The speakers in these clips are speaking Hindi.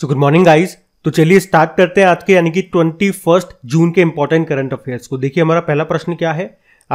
सो गुड मॉर्निंग गाइज तो चलिए स्टार्ट करते हैं आज के यानी कि ट्वेंटी फर्स्ट जून के इंपॉर्टेंट करंट अफेयर्स को देखिए हमारा पहला प्रश्न क्या है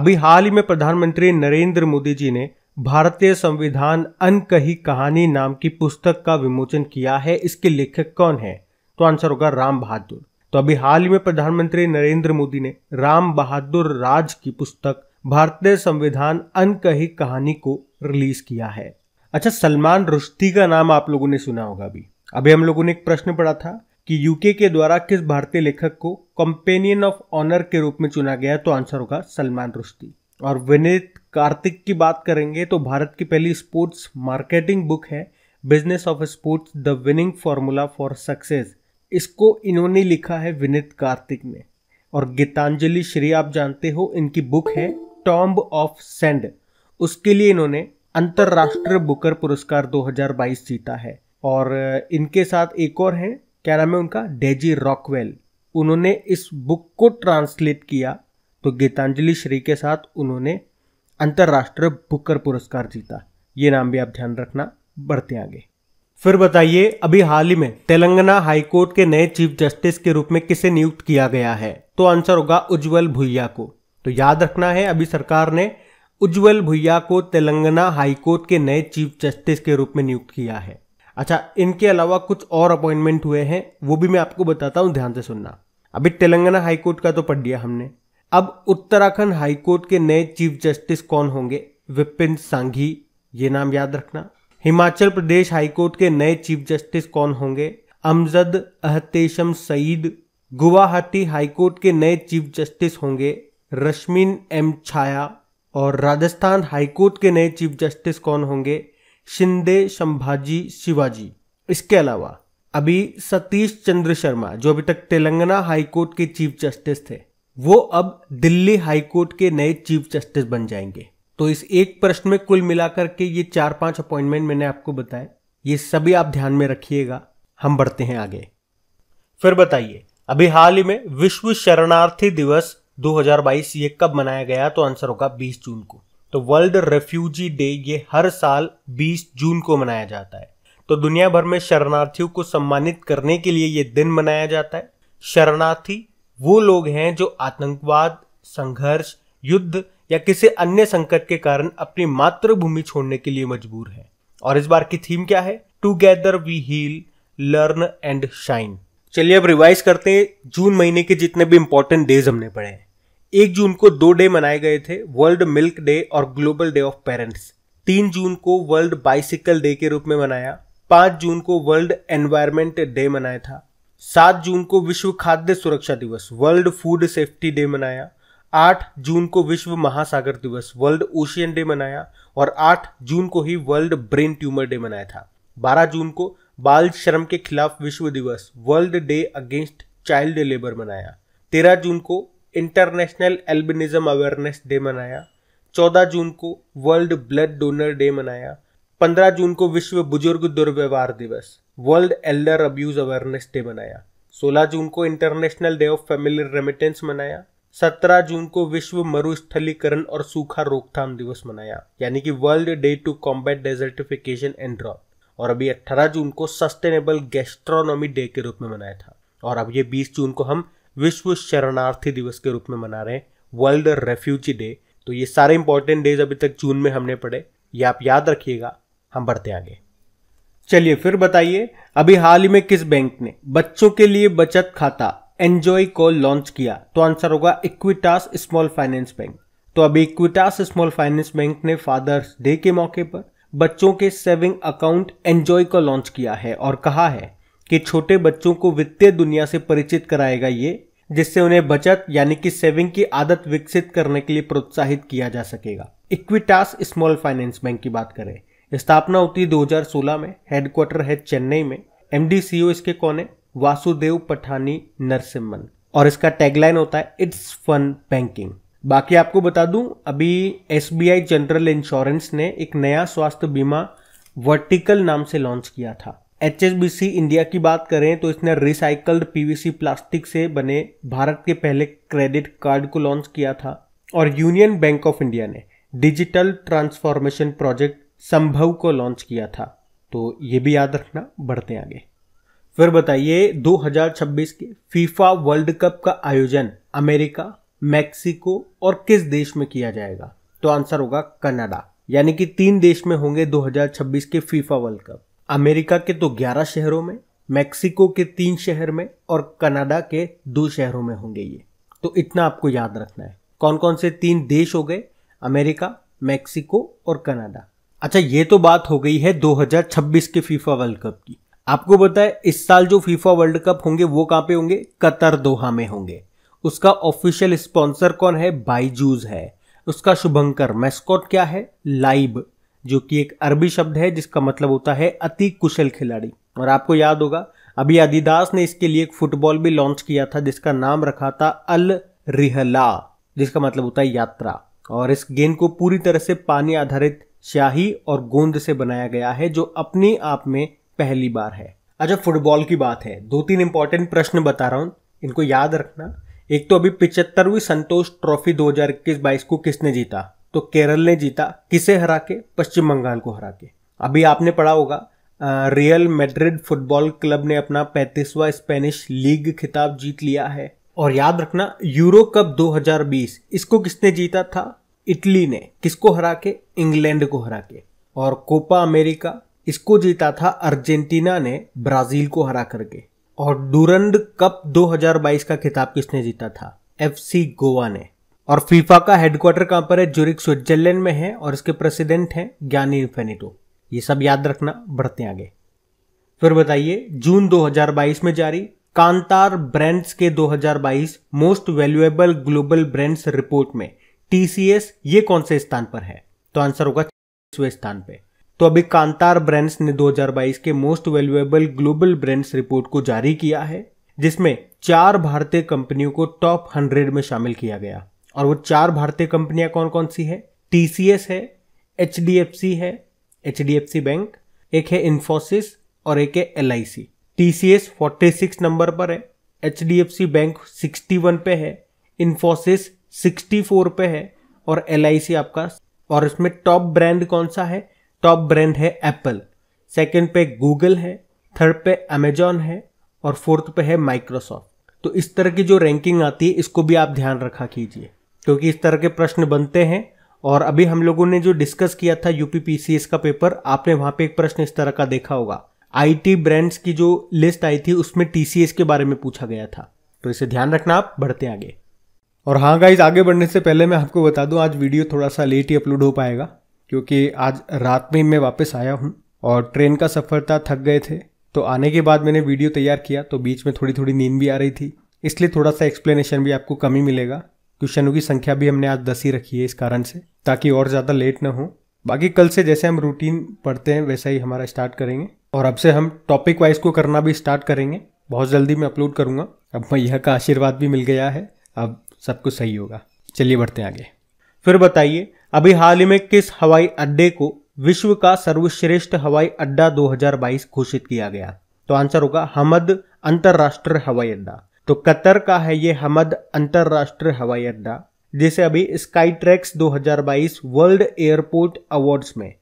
अभी हाल ही में प्रधानमंत्री नरेंद्र मोदी जी ने भारतीय संविधान कही कहानी नाम की पुस्तक का विमोचन किया है इसके लेखक कौन है तो आंसर होगा राम बहादुर तो अभी हाल ही में प्रधानमंत्री नरेंद्र मोदी ने राम बहादुर राज की पुस्तक भारतीय संविधान कही कहानी को रिलीज किया है अच्छा सलमान रुश्ती का नाम आप लोगों ने सुना होगा अभी अभी हम लोगों ने एक प्रश्न पढ़ा था कि यूके के द्वारा किस भारतीय लेखक को कंपेनियन ऑफ ऑनर के रूप में चुना गया तो आंसर होगा सलमान रुश्ती और विनीत कार्तिक की बात करेंगे तो भारत की पहली स्पोर्ट्स मार्केटिंग बुक है business of sports the winning formula for success इसको इन्होंने लिखा है विनीत कार्तिक ने और गीतांजलि श्री आप जानते हो इनकी बुक है टॉम्ब ऑफ सेंड उसके लिए इन्होंने अंतर्राष्ट्रीय बुकर पुरस्कार 2022 जीता है और इनके साथ एक और हैं क्या नाम है उनका डेजी रॉकवेल उन्होंने इस बुक को ट्रांसलेट किया तो गीतांजलि श्री के साथ उन्होंने अंतर्राष्ट्रीय बुकर पुरस्कार जीता ये नाम भी आप ध्यान रखना बढ़ते आगे फिर बताइए अभी हाल ही में तेलंगाना हाईकोर्ट के नए चीफ जस्टिस के रूप में किसे नियुक्त किया गया है तो आंसर होगा उज्जवल भुइया को तो याद रखना है अभी सरकार ने उज्जवल भुइया को तेलंगाना हाईकोर्ट के नए चीफ जस्टिस के रूप में नियुक्त किया है अच्छा इनके अलावा कुछ और अपॉइंटमेंट हुए हैं वो भी मैं आपको बताता हूँ ध्यान से सुनना अभी तेलंगाना हाईकोर्ट का तो पढ़ लिया हमने अब उत्तराखंड हाईकोर्ट के नए चीफ जस्टिस कौन होंगे विपिन सांघी ये नाम याद रखना हिमाचल प्रदेश हाईकोर्ट के नए चीफ जस्टिस कौन होंगे अमजद अहतेशम सईद गुवाहाटी हाईकोर्ट के नए चीफ जस्टिस होंगे रश्मिन एम छाया और राजस्थान हाईकोर्ट के नए चीफ जस्टिस कौन होंगे शिंदे संभाजी शिवाजी इसके अलावा अभी सतीश चंद्र शर्मा जो अभी तक तेलंगाना हाईकोर्ट के चीफ जस्टिस थे वो अब दिल्ली हाईकोर्ट के नए चीफ जस्टिस बन जाएंगे तो इस एक प्रश्न में कुल मिलाकर के ये चार पांच अपॉइंटमेंट मैंने आपको बताए ये सभी आप ध्यान में रखिएगा हम बढ़ते हैं आगे फिर बताइए अभी हाल ही में विश्व शरणार्थी दिवस 2022 ये कब मनाया गया तो आंसर होगा 20 जून को तो वर्ल्ड रेफ्यूजी डे ये हर साल 20 जून को मनाया जाता है तो दुनिया भर में शरणार्थियों को सम्मानित करने के लिए ये दिन मनाया जाता है शरणार्थी वो लोग हैं जो आतंकवाद संघर्ष युद्ध या किसी अन्य संकट के कारण अपनी मातृभूमि छोड़ने के लिए मजबूर है और इस बार की थीम क्या है together we heal learn and shine चलिए अब रिवाइज करते हैं जून महीने के जितने भी इंपॉर्टेंट डेज हमने पढ़े हैं एक जून को दो डे मनाए गए थे वर्ल्ड मिल्क डे और ग्लोबल डे ऑफ पेरेंट्स तीन जून को वर्ल्ड बाइसिकल डे के रूप में मनाया पांच जून को वर्ल्ड एनवायरमेंट डे मनाया था सात जून को विश्व खाद्य सुरक्षा दिवस वर्ल्ड फूड सेफ्टी डे मनाया आठ जून को विश्व महासागर दिवस वर्ल्ड ओशियन डे मनाया और आठ जून को ही वर्ल्ड ब्रेन ट्यूमर डे मनाया था बारह जून को बाल श्रम के खिलाफ विश्व दिवस world day against child labour मनाया तेरह जून को इंटरनेशनल एल्बिनिज्म अवेयरनेस डे मनाया 14 जून को वर्ल्ड ब्लड डोनर डे मनाया 15 जून को विश्व बुजुर्ग दुर्व्यवहार दिवस world elder abuse awareness day मनाया 16 जून को international day of family remittance मनाया 17 जून को विश्व मरुस्थलीकरण और सूखा रोकथाम दिवस मनाया यानी कि world day to combat desertification and drought और अभी 18 जून को सस्टेनेबल गैस्ट्रोनॉमी डे के रूप में मनाया था और अब ये 20 जून को हम विश्व शरणार्थी दिवस के रूप में मना रहे हैं वर्ल्ड रेफ्यूजी डे तो ये सारे इंपॉर्टेंट डेज अभी तक जून में हमने पढ़े ये आप याद रखिएगा हम बढ़ते आगे चलिए फिर बताइए अभी हाल ही में किस बैंक ने बच्चों के लिए बचत खाता एंजॉय को लॉन्च किया तो आंसर होगा इक्विटास स्मॉल फाइनेंस बैंक तो अभी इक्विटास स्मॉल फाइनेंस बैंक ने फादर्स डे के मौके पर बच्चों के सेविंग अकाउंट एंजॉय को लॉन्च किया है और कहा है कि छोटे बच्चों को वित्तीय दुनिया से परिचित कराएगा ये जिससे उन्हें बचत यानी कि सेविंग की आदत विकसित करने के लिए प्रोत्साहित किया जा सकेगा इक्विटास स्मॉल फाइनेंस बैंक की बात करें स्थापना होती सोलह में हेडक्वार्टर है चेन्नई में एम डी e इसके कौन है वासुदेव पठानी नरसिम्हन और इसका टैगलाइन होता है इट्स फन बैंकिंग बाकी आपको बता दूं अभी एस जनरल इंश्योरेंस ने एक नया स्वास्थ्य बीमा वर्टिकल नाम से लॉन्च किया था एच इंडिया की बात करें तो इसने रिसाइकल्ड पीवीसी प्लास्टिक से बने भारत के पहले क्रेडिट कार्ड को लॉन्च किया था और यूनियन बैंक ऑफ इंडिया ने डिजिटल ट्रांसफॉर्मेशन प्रोजेक्ट संभव को लॉन्च किया था तो ये भी याद रखना बढ़ते आगे फिर बताइए 2026 के फीफा वर्ल्ड कप का आयोजन अमेरिका मैक्सिको और किस देश में किया जाएगा तो आंसर होगा कनाडा यानी कि तीन देश में होंगे 2026 के फीफा वर्ल्ड कप अमेरिका के तो 11 शहरों में मैक्सिको के तीन शहर में और कनाडा के दो शहरों में होंगे ये तो इतना आपको याद रखना है कौन कौन से तीन देश हो गए अमेरिका मैक्सिको और कनाडा अच्छा ये तो बात हो गई है 2026 के फीफा वर्ल्ड कप की आपको बताए इस साल जो फीफा वर्ल्ड कप होंगे वो कहाँ पे होंगे कतर दोहा में होंगे उसका ऑफिशियल स्पॉन्सर कौन है बाईजूज है उसका शुभंकर मैस्कोट क्या है लाइब जो कि एक अरबी शब्द है जिसका मतलब होता है अति कुशल खिलाड़ी और आपको याद होगा अभी अदिदास ने इसके लिए एक फुटबॉल भी लॉन्च किया था जिसका नाम रखा था अल रिहला जिसका मतलब होता है यात्रा और इस गेंद को पूरी तरह से पानी आधारित शाही और गोंद से बनाया गया है जो अपने आप में पहली बार है अच्छा फुटबॉल की बात है दो तीन इंपॉर्टेंट प्रश्न बता रहा हूं इनको याद रखना एक तो अभी पिचहत्तरवीं संतोष ट्रॉफी 2021-22 को किसने जीता तो केरल ने जीता किसे हरा के पश्चिम बंगाल को हरा के अभी आपने पढ़ा होगा रियल मेड्रिड फुटबॉल क्लब ने अपना पैंतीसवा स्पेनिश लीग खिताब जीत लिया है और याद रखना यूरो कप 2020 इसको किसने जीता था इटली ने किसको हरा के इंग्लैंड को हरा के और कोपा अमेरिका इसको जीता था अर्जेंटीना ने ब्राजील को हरा करके और डूरंड कप 2022 का खिताब किसने जीता था एफसी गोवा ने और फीफा का हेडक्वार्टर कहां पर है जुरिक स्विट्जरलैंड में है और इसके प्रेसिडेंट हैं ज्ञानी फेनिटो ये सब याद रखना बढ़ते आगे फिर बताइए जून 2022 में जारी कांतार ब्रांड्स के 2022 most valuable global brands report में टीसीएस ये कौन से स्थान पर है तो आंसर होगा स्थान पे तो अभी कांतार ब्रांड्स ने 2022 के most valuable global brands report को जारी किया है जिसमें चार भारतीय कंपनियों को टॉप हंड्रेड में शामिल किया गया और वो चार भारतीय कंपनियां कौन कौन सी है टी है एच है एच बैंक एक है इन्फोसिस और एक है L I C T C S forty six नंबर पर है H D F C bank sixty one पे है इन्फोसिस सिक्सटी फोर पे है और एल आई सी आपका और इसमें टॉप ब्रांड कौन सा है टॉप ब्रांड है एप्पल सेकेंड पे गूगल है थर्ड पे अमेजॉन है और फोर्थ पे है माइक्रोसॉफ्ट तो इस तरह की जो रैंकिंग आती है इसको भी आप ध्यान रखा कीजिए क्योंकि इस तरह के प्रश्न बनते हैं और अभी हम लोगों ने जो डिस्कस किया था यूपीपीसीएस का पेपर आपने वहां पे एक प्रश्न इस तरह का देखा होगा आईटी ब्रांड्स की जो लिस्ट आई थी उसमें टीसीएस के बारे में पूछा गया था तो इसे ध्यान रखना आप बढ़ते आगे और हाँ गाइज आगे बढ़ने से पहले मैं आपको बता दूं आज वीडियो थोड़ा सा लेट ही अपलोड हो पाएगा क्योंकि आज रात में मैं वापस आया हूँ और ट्रेन का सफ़र था थक गए थे तो आने के बाद मैंने वीडियो तैयार किया तो बीच में थोड़ी थोड़ी नींद भी आ रही थी इसलिए थोड़ा सा एक्सप्लेनेशन भी आपको कमी मिलेगा क्वेश्चनों की संख्या भी हमने आज दस ही रखी है इस कारण से ताकि और ज़्यादा लेट ना हो बाकी कल से जैसे हम रूटीन पढ़ते हैं वैसा ही हमारा स्टार्ट करेंगे और अब से हम टॉपिक वाइज को करना भी स्टार्ट करेंगे बहुत जल्दी मैं अपलोड करूँगा अब मैया का आशीर्वाद भी मिल गया है अब सब कुछ सही होगा चलिए बढ़ते हैं आगे फिर बताइए अभी हाल ही में किस हवाई अड्डे को विश्व का सर्वश्रेष्ठ हवाई अड्डा 2022 घोषित किया गया तो आंसर होगा हमद अंतर्राष्ट्रीय हवाई अड्डा तो कतर का है ये हमद अंतर्राष्ट्रीय हवाई अड्डा जिसे अभी Skytrax 2022 world airport awards में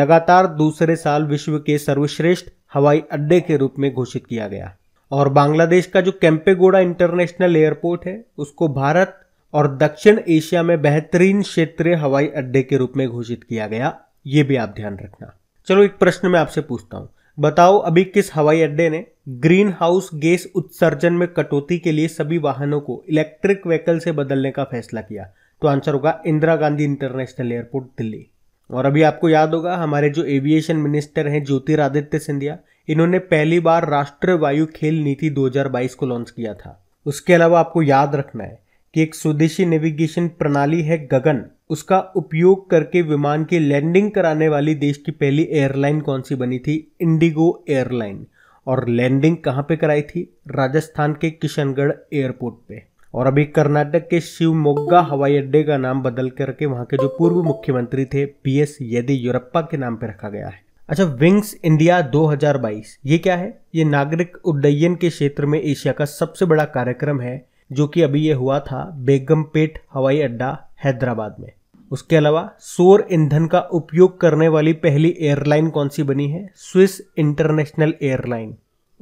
लगातार दूसरे साल विश्व के सर्वश्रेष्ठ हवाई अड्डे के रूप में घोषित किया गया और बांग्लादेश का जो कैंपेगोड़ा इंटरनेशनल एयरपोर्ट है उसको भारत और दक्षिण एशिया में बेहतरीन क्षेत्रीय हवाई अड्डे के रूप में घोषित किया गया ये भी आप ध्यान रखना चलो एक प्रश्न मैं आपसे पूछता हूं बताओ अभी किस हवाई अड्डे ने ग्रीन हाउस गैस उत्सर्जन में कटौती के लिए सभी वाहनों को इलेक्ट्रिक व्हीकल से बदलने का फैसला किया तो आंसर होगा इंदिरा गांधी इंटरनेशनल एयरपोर्ट दिल्ली और अभी आपको याद होगा हमारे जो एविएशन मिनिस्टर हैं ज्योतिरादित्य सिंधिया इन्होंने पहली बार राष्ट्रीय वायु खेल नीति 2022 को लॉन्च किया था उसके अलावा आपको याद रखना है कि एक स्वदेशी नेविगेशन प्रणाली है गगन उसका उपयोग करके विमान की लैंडिंग कराने वाली देश की पहली एयरलाइन कौन सी बनी थी इंडिगो एयरलाइन और लैंडिंग कहाँ पे कराई थी राजस्थान के किशनगढ़ एयरपोर्ट पे और अभी कर्नाटक के शिवमोग्गा हवाई अड्डे का नाम बदल करके वहां के जो पूर्व मुख्यमंत्री थे पी एस येदियुरप्पा के नाम पे रखा गया है अच्छा विंग्स इंडिया 2022 ये क्या है ये नागरिक उड्डयन के क्षेत्र में एशिया का सबसे बड़ा कार्यक्रम है जो कि अभी ये हुआ था बेगमपेट हवाई अड्डा हैदराबाद में उसके अलावा सौर ईंधन का उपयोग करने वाली पहली एयरलाइन कौन सी बनी है स्विस इंटरनेशनल एयरलाइन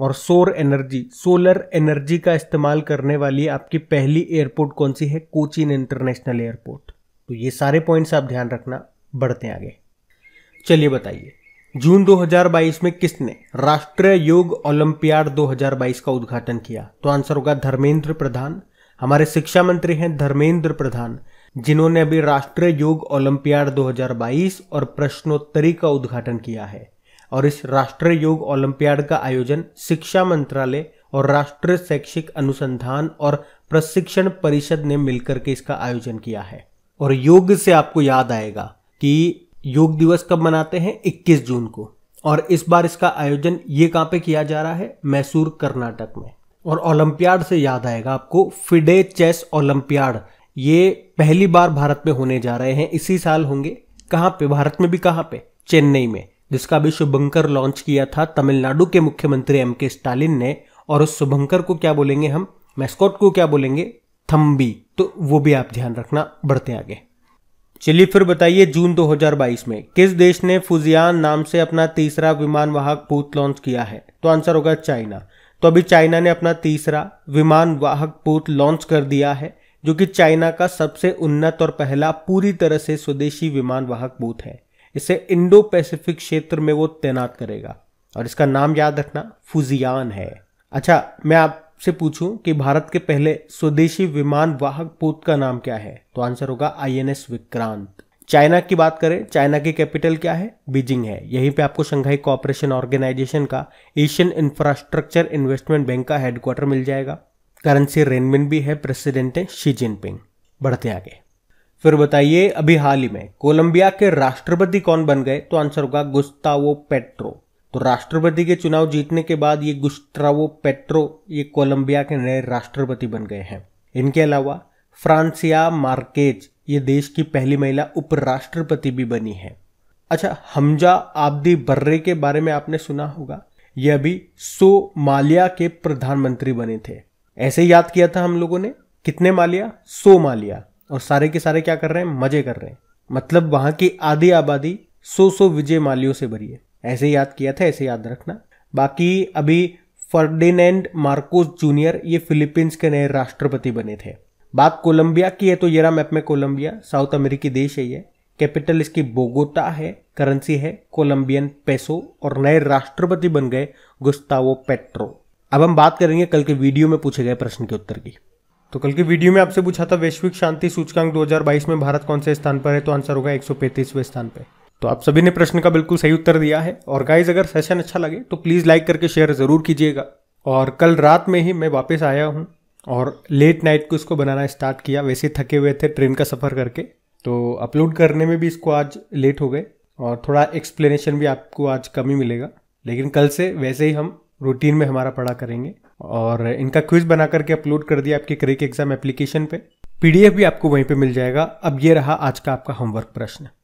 और सौर एनर्जी सोलर एनर्जी का इस्तेमाल करने वाली आपकी पहली एयरपोर्ट कौन सी है कोचिन इंटरनेशनल एयरपोर्ट तो ये सारे पॉइंट्स आप ध्यान रखना बढ़ते आगे चलिए बताइए जून 2022 में किसने राष्ट्रीय योग ओलंपियाड 2022 का उद्घाटन किया तो आंसर होगा धर्मेंद्र प्रधान हमारे शिक्षा मंत्री हैं धर्मेंद्र प्रधान जिन्होंने अभी राष्ट्रीय योग ओलंपियाड 2022 और प्रश्नोत्तरी का उद्घाटन किया है और इस राष्ट्रीय योग ओलंपियाड का आयोजन शिक्षा मंत्रालय और राष्ट्रीय शैक्षिक अनुसंधान और प्रशिक्षण परिषद ने मिलकर के इसका आयोजन किया है और योग से आपको याद आएगा कि योग दिवस कब मनाते हैं 21 जून को और इस बार इसका आयोजन ये कहाँ पे किया जा रहा है मैसूर कर्नाटक में और ओलंपियाड से याद आएगा आपको फिडे चेस ओलंपियाड ये पहली बार भारत में होने जा रहे हैं इसी साल होंगे कहाँ पे भारत में भी कहाँ पे चेन्नई में जिसका भी शुभंकर लॉन्च किया था तमिलनाडु के मुख्यमंत्री एम के स्टालिन ने और उस शुभंकर को क्या बोलेंगे हम मैस्कॉट को क्या बोलेंगे थम्बी तो वो भी आप ध्यान रखना बढ़ते आगे चलिए फिर बताइए जून 2022 में किस देश ने फुजियान नाम से अपना तीसरा विमान वाहक पूत लॉन्च किया है तो आंसर होगा चाइना तो अभी चाइना ने अपना तीसरा विमान वाहक पूत लॉन्च कर दिया है जो कि चाइना का सबसे उन्नत और पहला पूरी तरह से स्वदेशी विमान वाहक बूथ है इसे इंडो पैसिफिक क्षेत्र में वो तैनात करेगा और इसका नाम याद रखना फुजियान है अच्छा मैं आपसे पूछूं कि भारत के पहले स्वदेशी विमान वाहक बूथ का नाम क्या है तो आंसर होगा आईएनएस विक्रांत चाइना की बात करें चाइना की कैपिटल क्या है बीजिंग है यहीं पे आपको शंघाई कोऑपरेशन ऑर्गेनाइजेशन का एशियन इंफ्रास्ट्रक्चर इन्वेस्टमेंट बैंक का हेडक्वार्टर मिल जाएगा करेंसी रेनमिन भी है प्रेसिडेंट है शी जिनपिंग बढ़ते आगे फिर बताइए अभी हाल ही में कोलंबिया के राष्ट्रपति कौन बन गए तो आंसर होगा गुस्तावो पेट्रो तो राष्ट्रपति के चुनाव जीतने के बाद ये गुस्तावो पेट्रो ये कोलंबिया के नए राष्ट्रपति बन गए हैं इनके अलावा फ्रांसिया मार्केज ये देश की पहली महिला उपराष्ट्रपति भी बनी है अच्छा हमजा आब्दी बर्रे के बारे में आपने सुना होगा ये अभी सोमालिया के प्रधानमंत्री बने थे ऐसे याद किया था हम लोगों ने कितने मालिया सो मालिया और सारे के सारे क्या कर रहे हैं मजे कर रहे हैं मतलब वहां की आधी आबादी सो सो विजय मालियों से भरी है ऐसे याद किया था ऐसे याद रखना बाकी अभी फर्डिनेंड मार्कोस जूनियर ये फिलीपींस के नए राष्ट्रपति बने थे बात कोलंबिया की है तो येरा मैप में कोलंबिया साउथ अमेरिकी देश है ये कैपिटल इसकी बोगोटा है करेंसी है कोलंबियन पेसो और नए राष्ट्रपति बन गए गुस्तावो पेट्रो अब हम बात करेंगे कल के वीडियो में पूछे गए प्रश्न के उत्तर की तो कल के वीडियो में आपसे पूछा था वैश्विक शांति सूचकांक 2022 में भारत कौन से स्थान पर है तो आंसर होगा एक स्थान पर तो आप सभी ने प्रश्न का बिल्कुल सही उत्तर दिया है और गाइज अगर सेशन अच्छा लगे तो प्लीज़ लाइक करके शेयर ज़रूर कीजिएगा और कल रात में ही मैं वापस आया हूँ और लेट नाइट को इसको बनाना स्टार्ट किया वैसे थके हुए थे ट्रेन का सफ़र करके तो अपलोड करने में भी इसको आज लेट हो गए और थोड़ा एक्सप्लेनेशन भी आपको आज कम ही मिलेगा लेकिन कल से वैसे ही हम रूटीन में हमारा पढ़ा करेंगे और इनका क्विज बना करके अपलोड कर दिया आपके क्रिक एग्जाम एप्लीकेशन पे पीडीएफ भी आपको वहीं पे मिल जाएगा अब ये रहा आज का आपका होमवर्क प्रश्न